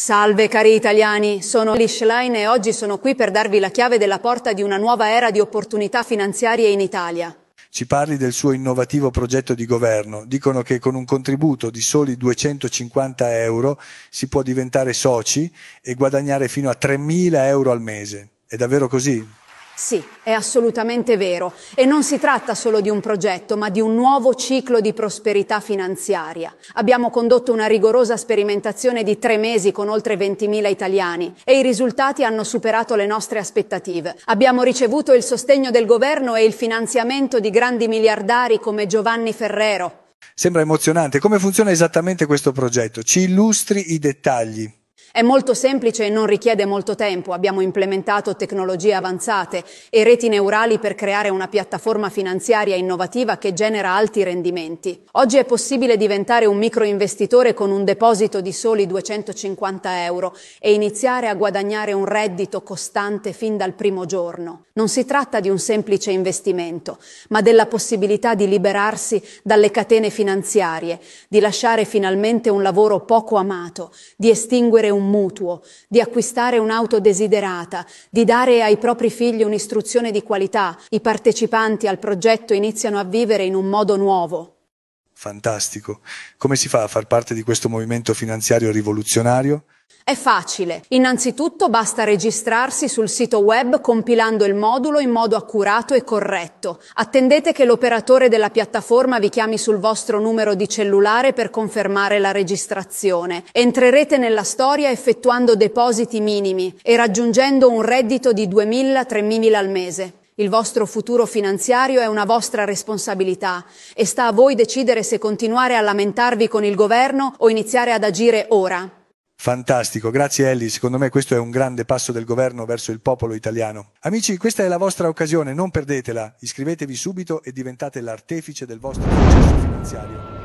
Salve cari italiani, sono Elish Line e oggi sono qui per darvi la chiave della porta di una nuova era di opportunità finanziarie in Italia. Ci parli del suo innovativo progetto di governo. Dicono che con un contributo di soli 250 euro si può diventare soci e guadagnare fino a 3.000 euro al mese. È davvero così? Sì, è assolutamente vero. E non si tratta solo di un progetto, ma di un nuovo ciclo di prosperità finanziaria. Abbiamo condotto una rigorosa sperimentazione di tre mesi con oltre 20.000 italiani e i risultati hanno superato le nostre aspettative. Abbiamo ricevuto il sostegno del governo e il finanziamento di grandi miliardari come Giovanni Ferrero. Sembra emozionante. Come funziona esattamente questo progetto? Ci illustri i dettagli. È molto semplice e non richiede molto tempo. Abbiamo implementato tecnologie avanzate e reti neurali per creare una piattaforma finanziaria innovativa che genera alti rendimenti. Oggi è possibile diventare un microinvestitore con un deposito di soli 250 euro e iniziare a guadagnare un reddito costante fin dal primo giorno. Non si tratta di un semplice investimento, ma della possibilità di liberarsi dalle catene finanziarie, di lasciare finalmente un lavoro poco amato, di estinguere un un mutuo, di acquistare un'auto desiderata, di dare ai propri figli un'istruzione di qualità, i partecipanti al progetto iniziano a vivere in un modo nuovo. Fantastico. Come si fa a far parte di questo movimento finanziario rivoluzionario? È facile. Innanzitutto basta registrarsi sul sito web compilando il modulo in modo accurato e corretto. Attendete che l'operatore della piattaforma vi chiami sul vostro numero di cellulare per confermare la registrazione. Entrerete nella storia effettuando depositi minimi e raggiungendo un reddito di 2.000-3.000 al mese. Il vostro futuro finanziario è una vostra responsabilità e sta a voi decidere se continuare a lamentarvi con il governo o iniziare ad agire ora. Fantastico, grazie Ellie, secondo me questo è un grande passo del governo verso il popolo italiano. Amici, questa è la vostra occasione, non perdetela, iscrivetevi subito e diventate l'artefice del vostro successo finanziario.